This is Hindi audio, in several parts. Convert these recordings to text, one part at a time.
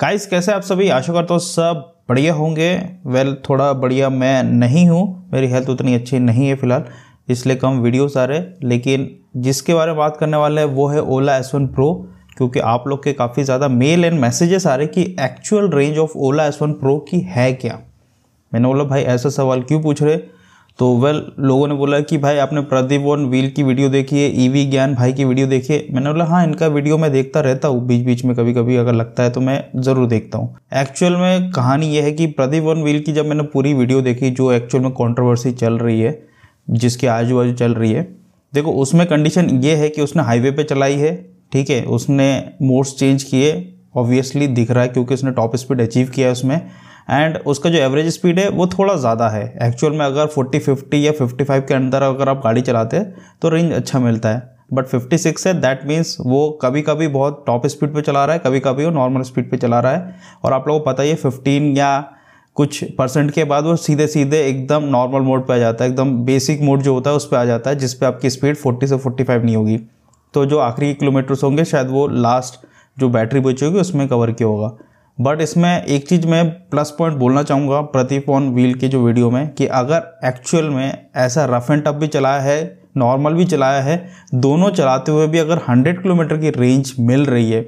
गाइस कैसे आप सभी आशा करता हूँ सब बढ़िया होंगे वेल well, थोड़ा बढ़िया मैं नहीं हूँ मेरी हेल्थ उतनी अच्छी नहीं है फिलहाल इसलिए कम वीडियोस आ रहे लेकिन जिसके बारे में बात करने वाले हैं वो है ओला एस वन प्रो क्योंकि आप लोग के काफ़ी ज़्यादा मेल एंड मैसेजेस आ रहे कि actual range of Ola S one pro की है क्या मैंने बोला भाई ऐसा सवाल क्यों पूछ रहे तो वेल लोगों ने बोला कि भाई आपने प्रदीप वन व्हील की वीडियो देखी है ईवी ज्ञान भाई की वीडियो देखी है मैंने बोला हाँ इनका वीडियो मैं देखता रहता हूँ बीच बीच में कभी कभी अगर लगता है तो मैं ज़रूर देखता हूँ एक्चुअल में कहानी यह है कि प्रदीप वन व्हील की जब मैंने पूरी वीडियो देखी जो एक्चुअल में कॉन्ट्रोवर्सी चल रही है जिसके आजू बाजू चल रही है देखो उसमें कंडीशन ये है कि उसने हाईवे पर चलाई है ठीक है उसने मोड्स चेंज किए ऑब्वियसली दिख रहा है क्योंकि उसने टॉप स्पीड अचीव किया है उसमें एंड उसका जो एवरेज स्पीड है वो थोड़ा ज़्यादा है एक्चुअल में अगर 40 50 या 55 के अंदर अगर आप गाड़ी चलाते हैं तो रेंज अच्छा मिलता है बट 56 है दैट मीन्स वो कभी कभी बहुत टॉप स्पीड पे चला रहा है कभी कभी वो नॉर्मल स्पीड पे चला रहा है और आप लोगों को पता ही है फिफ्टीन या कुछ परसेंट के बाद वो सीधे सीधे एकदम नॉर्मल मोड पे आ जाता है एकदम बेसिक मोड जो होता है उस पर आ जाता है जिस पर आपकी स्पीड 40 से 45 नहीं होगी तो जो आखिरी किलोमीटर्स होंगे शायद वो लास्ट जो बैटरी बची होगी उसमें कवर किया होगा बट इसमें एक चीज़ मैं प्लस पॉइंट बोलना चाहूँगा प्रतिफोन व्हील के जो वीडियो में कि अगर एक्चुअल में ऐसा रफ एंड टफ भी चलाया है नॉर्मल भी चलाया है दोनों चलाते हुए भी अगर 100 किलोमीटर की रेंज मिल रही है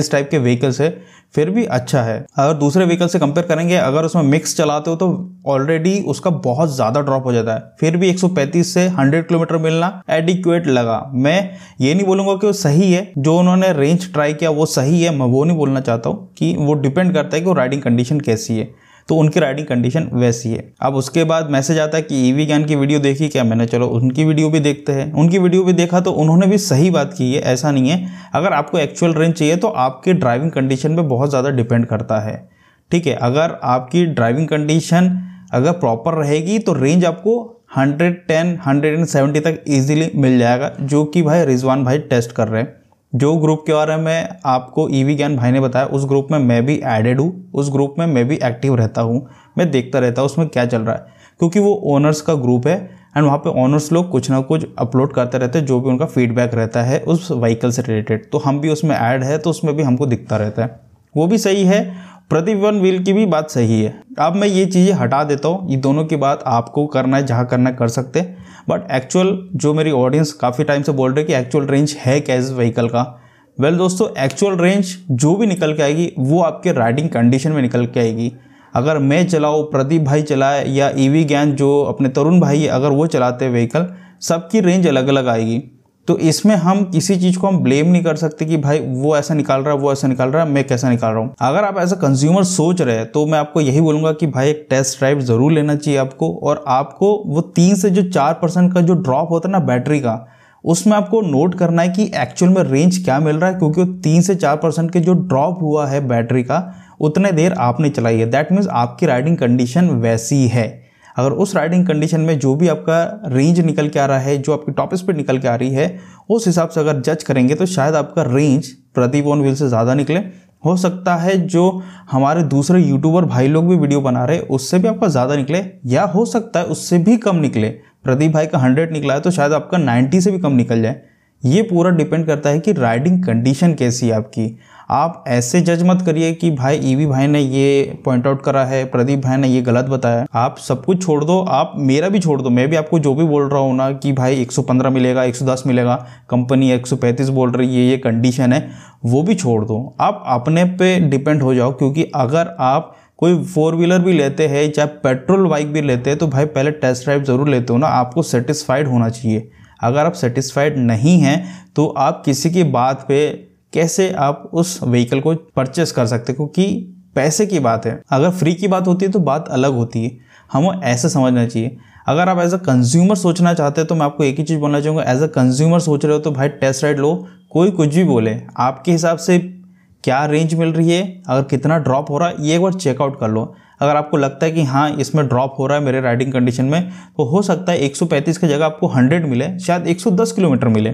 इस टाइप के व्हीकल्स है फिर भी अच्छा है अगर दूसरे व्हीकल से कंपेयर करेंगे अगर उसमें मिक्स चलाते हो तो ऑलरेडी उसका बहुत ज़्यादा ड्रॉप हो जाता है फिर भी 135 से 100 किलोमीटर मिलना एडिक्यूएट लगा मैं ये नहीं बोलूँगा कि वो सही है जो उन्होंने रेंज ट्राई किया वो सही है मैं वो नहीं बोलना चाहता हूँ कि वो डिपेंड करता है कि वो राइडिंग कंडीशन कैसी है तो उनकी राइडिंग कंडीशन वैसी है अब उसके बाद मैसेज आता है कि ईवी e ज्ञान की वीडियो देखी क्या मैंने चलो उनकी वीडियो भी देखते हैं उनकी वीडियो भी देखा तो उन्होंने भी सही बात की है ऐसा नहीं है अगर आपको एक्चुअल रेंज चाहिए तो आपके ड्राइविंग कंडीशन पर बहुत ज़्यादा डिपेंड करता है ठीक है अगर आपकी ड्राइविंग कंडीशन अगर प्रॉपर रहेगी तो रेंज आपको 110, 170 तक इजीली मिल जाएगा जो कि भाई रिजवान भाई टेस्ट कर रहे हैं जो ग्रुप के बारे में आपको ईवी e ज्ञान भाई ने बताया उस ग्रुप में मैं भी एडेड हूँ उस ग्रुप में मैं भी एक्टिव रहता हूँ मैं देखता रहता हूँ उसमें क्या चल रहा है क्योंकि वो ओनर्स का ग्रुप है एंड वहाँ पे ऑनर्स लोग कुछ ना कुछ अपलोड करते रहते हैं जो भी उनका फीडबैक रहता है उस व्हीकल से रिलेटेड तो हम भी उसमें ऐड है तो उसमें भी हमको दिखता रहता है वो भी सही है प्रतिवन व्हील की भी बात सही है अब मैं ये चीज़ें हटा देता हूँ ये दोनों की बात आपको करना है जहाँ करना है कर सकते बट एक्चुअल जो मेरी ऑडियंस काफ़ी टाइम से बोल रहे कि एक्चुअल रेंज है क्या इस व्हीकल का वेल well, दोस्तों एक्चुअल रेंज जो भी निकल के आएगी वो आपके राइडिंग कंडीशन में निकल के आएगी अगर मैं चलाऊँ प्रदीप भाई चलाए या ईवी e गैन जो अपने तरुण भाई अगर वो चलाते व्हीकल सबकी रेंज अलग अलग आएगी तो इसमें हम किसी चीज़ को हम ब्लेम नहीं कर सकते कि भाई वो ऐसा निकाल रहा है वो ऐसा निकाल रहा है मैं कैसा निकाल रहा हूँ अगर आप ऐसा कंज्यूमर सोच रहे हैं तो मैं आपको यही बोलूँगा कि भाई एक टेस्ट ड्राइव ज़रूर लेना चाहिए आपको और आपको वो तीन से जो चार परसेंट का जो ड्रॉप होता है ना बैटरी का उसमें आपको नोट करना है कि एक्चुअल में रेंज क्या मिल रहा है क्योंकि वो तीन से चार परसेंट के जो ड्रॉप हुआ है बैटरी का उतने देर आपने चलाई है दैट मीन्स आपकी राइडिंग कंडीशन वैसी है अगर उस राइडिंग कंडीशन में जो भी आपका रेंज निकल के आ रहा है जो आपकी टॉप स्पीड निकल के आ रही है उस हिसाब से अगर जज करेंगे तो शायद आपका रेंज प्रदीप ओन व्हील से ज़्यादा निकले हो सकता है जो हमारे दूसरे यूट्यूबर भाई लोग भी वीडियो बना रहे उससे भी आपका ज़्यादा निकले या हो सकता है उससे भी कम निकले प्रदीप भाई का हंड्रेड निकला है तो शायद आपका नाइन्टी से भी कम निकल जाए ये पूरा डिपेंड करता है कि राइडिंग कंडीशन कैसी है आपकी आप ऐसे जज मत करिए कि भाई ईवी e भाई ने ये पॉइंट आउट करा है प्रदीप भाई ने ये गलत बताया आप सब कुछ छोड़ दो आप मेरा भी छोड़ दो मैं भी आपको जो भी बोल रहा हूँ ना कि भाई 115 मिलेगा 110 मिलेगा कंपनी 135 बोल रही है ये कंडीशन है वो भी छोड़ दो आप अपने पे डिपेंड हो जाओ क्योंकि अगर आप कोई फोर व्हीलर भी लेते हैं चाहे पेट्रोल बाइक भी लेते हैं तो भाई पहले टेस्ट ड्राइव ज़रूर लेते हो ना आपको सेटिस्फाइड होना चाहिए अगर आप सेटिस्फाइड नहीं हैं तो आप किसी की बात पे कैसे आप उस व्हीकल को परचेस कर सकते हो क्योंकि पैसे की बात है अगर फ्री की बात होती है तो बात अलग होती है हमें ऐसे समझना चाहिए अगर आप एज अ कंज्यूमर सोचना चाहते हैं तो मैं आपको एक ही चीज़ बोलना चाहूँगा एज अ कंज्यूमर सोच रहे हो तो भाई टेस्ट राइड लो कोई कुछ भी बोले आपके हिसाब से क्या रेंज मिल रही है अगर कितना ड्रॉप हो रहा है ये एक बार चेकआउट कर लो अगर आपको लगता है कि हाँ इसमें ड्रॉप हो रहा है मेरे राइडिंग कंडीशन में तो हो सकता है 135 की जगह आपको 100 मिले शायद 110 किलोमीटर मिले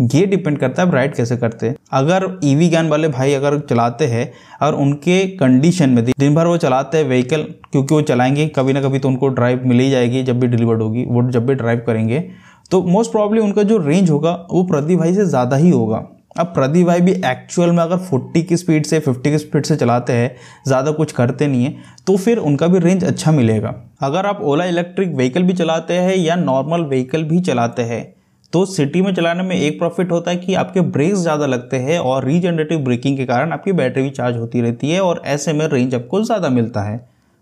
ये डिपेंड करता है आप राइड कैसे करते हैं अगर ईवी e ज्ञान वाले भाई अगर चलाते हैं और उनके कंडीशन में दिन भर वो चलाते हैं व्हीकल क्योंकि वो चलाएंगे कभी ना कभी तो उनको ड्राइव मिल ही जाएगी जब भी डिलीवर्ड होगी वो जब भी ड्राइव करेंगे तो मोस्ट प्रॉब्ली उनका जो रेंज होगा वो प्रदीप भाई से ज़्यादा ही होगा अब प्रदीप भाई भी एक्चुअल में अगर 40 की स्पीड से 50 की स्पीड से चलाते हैं ज़्यादा कुछ करते नहीं है तो फिर उनका भी रेंज अच्छा मिलेगा अगर आप ओला इलेक्ट्रिक व्हीकल भी चलाते हैं या नॉर्मल व्हीकल भी चलाते हैं तो सिटी में चलाने में एक प्रॉफिट होता है कि आपके ब्रेक्स ज़्यादा लगते हैं और रीजनरेटिव ब्रेकिंग के कारण आपकी बैटरी भी चार्ज होती रहती है और ऐसे में रेंज आपको ज़्यादा मिलता है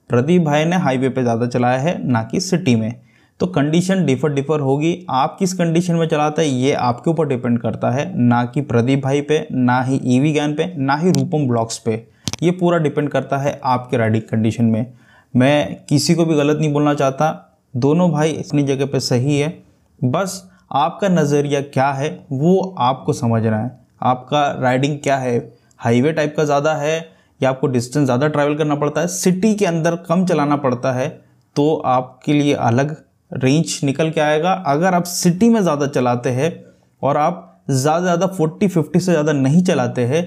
प्रदीप भाई ने हाईवे पर ज़्यादा चलाया है ना कि सिटी में तो कंडीशन डिफर डिफर होगी आप किस कंडीशन में चलाते हैं ये आपके ऊपर डिपेंड करता है ना कि प्रदीप भाई पे ना ही ईवी गैन पे ना ही रूपम ब्लॉक्स पे ये पूरा डिपेंड करता है आपके राइडिंग कंडीशन में मैं किसी को भी गलत नहीं बोलना चाहता दोनों भाई अपनी जगह पे सही है बस आपका नज़रिया क्या है वो आपको समझना है आपका राइडिंग क्या है हाईवे टाइप का ज़्यादा है या आपको डिस्टेंस ज़्यादा ट्रैवल करना पड़ता है सिटी के अंदर कम चलाना पड़ता है तो आपके लिए अलग रेंज निकल के आएगा अगर आप सिटी में ज़्यादा चलाते हैं और आप ज़्यादा ज़्यादा फोर्टी फिफ्टी से ज़्यादा नहीं चलाते हैं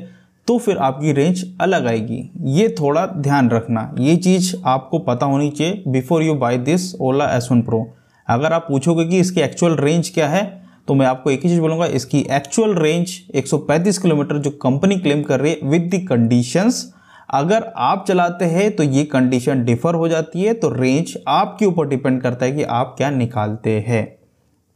तो फिर आपकी रेंज अलग आएगी ये थोड़ा ध्यान रखना ये चीज़ आपको पता होनी चाहिए before you buy this Ola S one pro अगर आप पूछोगे कि इसकी एक्चुअल रेंज क्या है तो मैं आपको एक ही चीज़ बोलूँगा इसकी एक्चुअल रेंज 135 किलोमीटर जो कंपनी क्लेम कर रही है विद द कंडीशंस अगर आप चलाते हैं तो ये कंडीशन डिफर हो जाती है तो रेंज आपके ऊपर डिपेंड करता है कि आप क्या निकालते हैं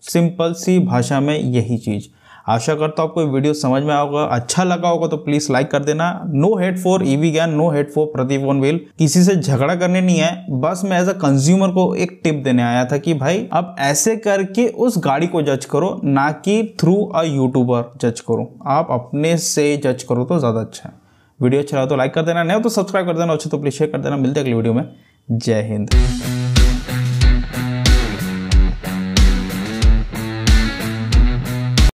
सिंपल सी भाषा में यही चीज़ आशा करता हूँ आपको वीडियो समझ में आओगा अच्छा लगा होगा तो प्लीज लाइक कर देना no hate for EV gang no hate for Pradeep one wheel किसी से झगड़ा करने नहीं है बस मैं एज अ कंज्यूमर को एक टिप देने आया था कि भाई अब ऐसे करके उस गाड़ी को जज करो ना कि थ्रू अ यूट्यूबर जज करो आप अपने से जज करो तो ज़्यादा अच्छा है वीडियो अच्छा लगा तो लाइक कर देना नहीं तो सब्सक्राइब कर देना अच्छा तो प्लीज शेयर कर देना मिलते अगले वीडियो में जय हिंद